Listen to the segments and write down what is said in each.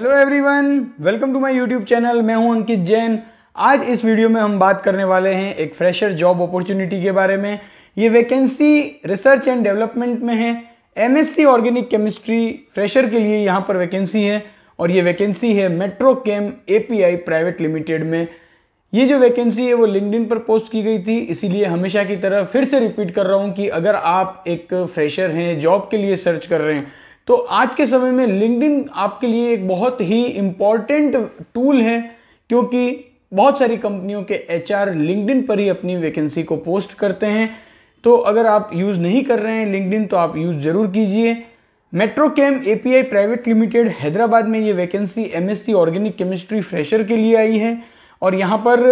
hello everyone welcome to my YouTube channel मैं हूं अंकित जैन आज इस वीडियो में हम बात करने वाले हैं एक फ्रेशर जॉब अपॉर्चुनिटी के बारे में ये वैकेंसी रिसर्च एंड डेवलपमेंट में है एमएससी ऑर्गेनिक केमिस्ट्री फ्रेशर के लिए यहाँ पर वैकेंसी है और ये वैकेंसी है Metrochem A private limited में ये जो वैकेंसी है वो लिंकडिन पर पोस्ट की गई थी इसीलिए हमेशा की तरह फिर से रिपीट कर रहा हूँ कि अगर आप एक फ्रेशर हैं जॉब के लिए सर्च कर रहे हैं तो आज के समय में लिंकडिन आपके लिए एक बहुत ही इम्पॉर्टेंट टूल है क्योंकि बहुत सारी कंपनियों के एच आर पर ही अपनी वैकेंसी को पोस्ट करते हैं तो अगर आप यूज़ नहीं कर रहे हैं लिंकडिन तो आप यूज़ ज़रूर कीजिए Metrochem A private limited Hyderabad में ये vacancy MSc organic chemistry fresher के लिए आई है और यहाँ पर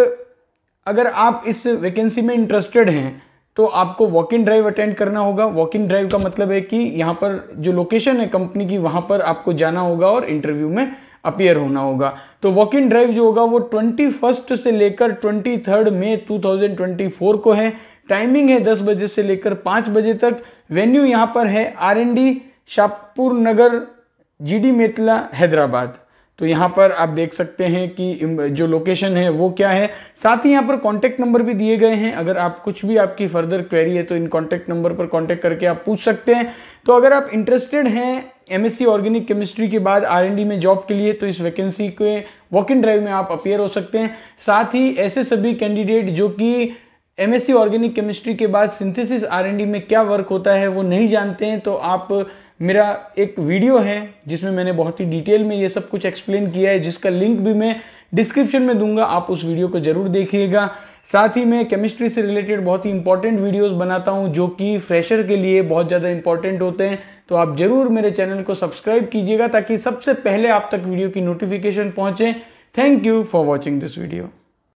अगर आप इस वैकेंसी में इंटरेस्टेड हैं तो आपको वॉक इन ड्राइव अटेंड करना होगा वॉक इन ड्राइव का मतलब है कि यहाँ पर जो लोकेशन है कंपनी की वहाँ पर आपको जाना होगा और इंटरव्यू में अपियर होना होगा तो वॉक इन ड्राइव जो होगा वो ट्वेंटी फर्स्ट से लेकर twenty third May two thousand twenty four को है टाइमिंग है दस बजे से लेकर पाँच बजे तक वेन्यू यहाँ पर है R N D Shapur Nagar Jeedimetla Hyderabad तो यहाँ पर आप देख सकते हैं कि जो लोकेशन है वो क्या है साथ ही यहाँ पर कॉन्टैक्ट नंबर भी दिए गए हैं अगर आप कुछ भी आपकी फर्दर क्वेरी है तो इन कॉन्टैक्ट नंबर पर कॉन्टैक्ट करके आप पूछ सकते हैं तो अगर आप इंटरेस्टेड हैं एमएससी ऑर्गेनिक केमिस्ट्री के बाद आरएनडी में जॉब के लिए तो इस वैकेंसी के वॉक इन ड्राइव में आप अपेयर हो सकते हैं साथ ही ऐसे सभी कैंडिडेट जो कि एमएससी ऑर्गेनिक केमिस्ट्री के बाद सिंथेसिस आरएनडी में क्या वर्क होता है वो नहीं जानते हैं तो आप मेरा एक वीडियो है जिसमें मैंने बहुत ही डिटेल में ये सब कुछ एक्सप्लेन किया है जिसका लिंक भी मैं डिस्क्रिप्शन में दूंगा आप उस वीडियो को ज़रूर देखिएगा साथ ही मैं केमिस्ट्री से रिलेटेड बहुत ही इंपॉर्टेंट वीडियोस बनाता हूँ जो कि फ्रेशर के लिए बहुत ज़्यादा इंपॉर्टेंट होते हैं तो आप ज़रूर मेरे चैनल को सब्सक्राइब कीजिएगा ताकि सबसे पहले आप तक वीडियो की नोटिफिकेशन पहुँचें thank you for watching this video